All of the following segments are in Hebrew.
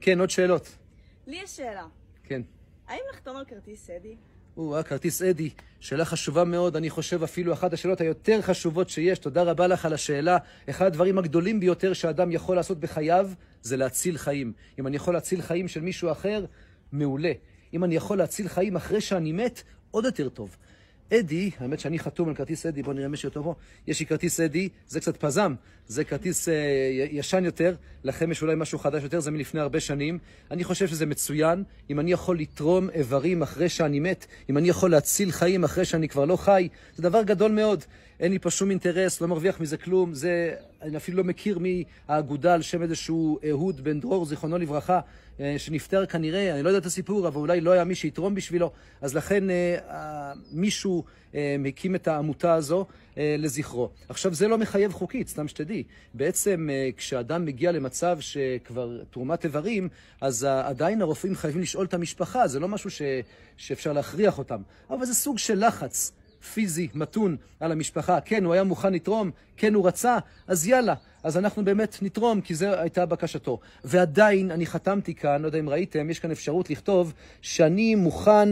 כן, עוד שאלות. לי יש שאלה. כן. האם לחתום על כרטיס אדי? או, אה, כרטיס אדי, שאלה חשובה מאוד, אני חושב אפילו אחת השאלות היותר חשובות שיש. תודה רבה לך על השאלה. אחד הדברים הגדולים ביותר שאדם יכול לעשות בחייו זה להציל חיים. אם אני יכול להציל חיים של מישהו אחר, מעולה. אם אני יכול להציל חיים אחרי שאני מת, עוד יותר טוב. אדי, האמת שאני חתום על כרטיס אדי, בואו נראה מי שיותר טובו. יש לי כרטיס אדי, זה קצת פזם, זה כרטיס אה, ישן יותר, לכם יש אולי משהו חדש יותר, זה מלפני הרבה שנים. אני חושב שזה מצוין, אם אני יכול לתרום איברים אחרי שאני מת, אם אני יכול להציל חיים אחרי שאני כבר לא חי, זה דבר גדול מאוד. אין לי פה שום אינטרס, לא מרוויח מזה כלום, זה... אני אפילו לא מכיר מי האגודה על שם איזשהו אהוד אה, בן דרור, זיכרונו לברכה, אה, שנפטר כנראה, אני לא יודע את הסיפור, אבל אולי לא היה מי שיתרום בשבילו, אז לכן אה, מישהו הקים את העמותה הזו לזכרו. עכשיו, זה לא מחייב חוקית, סתם שתדעי. בעצם, כשאדם מגיע למצב שכבר תרומת איברים, אז עדיין הרופאים חייבים לשאול את המשפחה, זה לא משהו ש... שאפשר להכריח אותם. אבל זה סוג של לחץ. פיזי מתון על המשפחה. כן, הוא היה מוכן לתרום, כן, הוא רצה, אז יאללה. אז אנחנו באמת נתרום, כי זו הייתה בקשתו. ועדיין, אני חתמתי כאן, לא יודע אם ראיתם, יש כאן אפשרות לכתוב שאני מוכן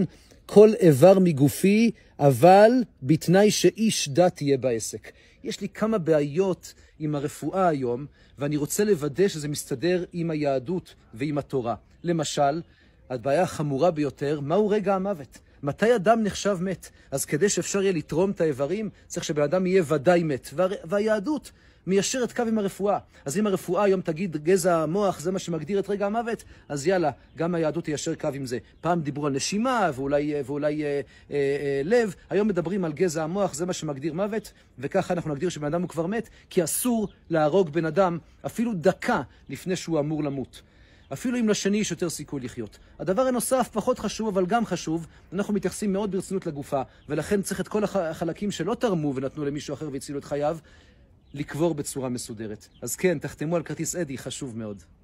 כל איבר מגופי, אבל בתנאי שאיש דת יהיה בעסק. יש לי כמה בעיות עם הרפואה היום, ואני רוצה לוודא שזה מסתדר עם היהדות ועם התורה. למשל, הבעיה החמורה ביותר, מהו רגע המוות? מתי אדם נחשב מת? אז כדי שאפשר יהיה לתרום את האיברים, צריך שבן אדם יהיה ודאי מת. וה... והיהדות מיישרת קו עם הרפואה. אז אם הרפואה היום תגיד גזע המוח, זה מה שמגדיר את רגע המוות, אז יאללה, גם היהדות תיישר קו עם זה. פעם דיברו על נשימה ואולי, ואולי אה, אה, אה, לב, היום מדברים על גזע המוח, זה מה שמגדיר מוות, וככה אנחנו נגדיר שבן אדם הוא כבר מת, כי אסור להרוג בן אדם אפילו דקה לפני שהוא אמור למות. אפילו אם לשני יש יותר סיכוי לחיות. הדבר הנוסף, פחות חשוב, אבל גם חשוב, אנחנו מתייחסים מאוד ברצינות לגופה, ולכן צריך את כל החלקים שלא תרמו ונתנו למישהו אחר והצילו את חייו, לקבור בצורה מסודרת. אז כן, תחתמו על כרטיס אדי, חשוב מאוד.